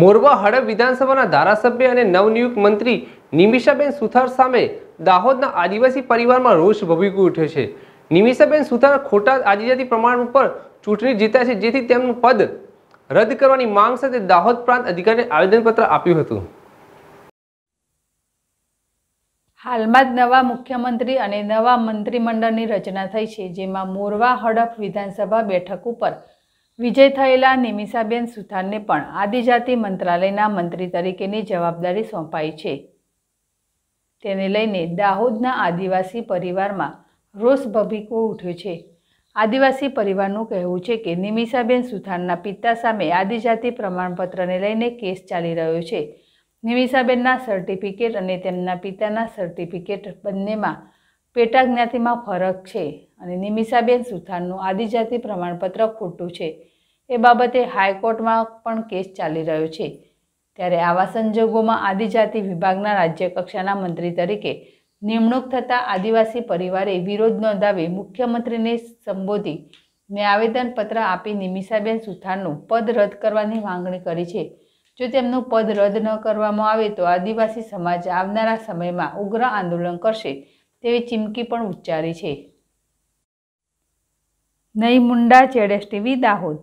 મોરવા હડપ વિધાનસભાના ધારાસભ્ય અને નવનિયુક્ત મંત્રી નિમિષાબેન સુથાર સામે દાહોદના આદિવાસી પરિવારમાં રોષ ભભૂકી ઉઠ્યો છે નિમિષાબેન સુથાર ખોટા આદિજાતિ પ્રમાણ ઉપર ચૂંટણી જીત્યા છે જેથી તેમનું પદ રદ કરવાની માંગ સાથે દાહોદ પ્રાંત અધિકારીને આવેદનપત્ર આપ્યું હતું હાલમાં જ નવા મુખ્યમંત્રી અને નવા મંત્રીમંડળની રચના થઈ છે જેમાં મોરવા હડફ વિધાનસભા બેઠક ઉપર વિજય થયેલા નિમિષાબેન સુથારને પણ આદિજાતિ મંત્રાલયના મંત્રી તરીકેની જવાબદારી સોંપાઈ છે તેને લઈને દાહોદના આદિવાસી પરિવારમાં રોષ ભભીકો ઉઠ્યો છે આદિવાસી પરિવારનું કહેવું છે કે નિમિષાબેન સુથારના પિતા સામે આદિજાતિ પ્રમાણપત્રને લઈને કેસ ચાલી રહ્યો છે નિમિષાબેનના સર્ટિફિકેટ અને તેમના પિતાના સર્ટિફિકેટ બંનેમાં પેટાજ્ઞાતિમાં ફરક છે અને નિમિષાબેન સુથારનું આદિજાતિ પ્રમાણપત્ર ખોટું છે એ બાબતે હાઈકોર્ટમાં પણ કેસ ચાલી રહ્યો છે ત્યારે આવા સંજોગોમાં આદિજાતિ વિભાગના રાજ્યકક્ષાના મંત્રી તરીકે નિમણૂક થતાં આદિવાસી પરિવારે વિરોધ નોંધાવી મુખ્યમંત્રીને સંબોધી ને આવેદનપત્ર આપી નિમિષાબેન સુથારનું પદ રદ કરવાની માંગણી કરી છે જો તેમનું પદ રદ ન કરવામાં આવે તો આદિવાસી સમાજ આવનારા સમયમાં ઉગ્ર આંદોલન કરશે તેવી ચીમકી પણ ઉચ્ચારી છે નહીં મુંડા ચેડેશ ટીવી દાહોદ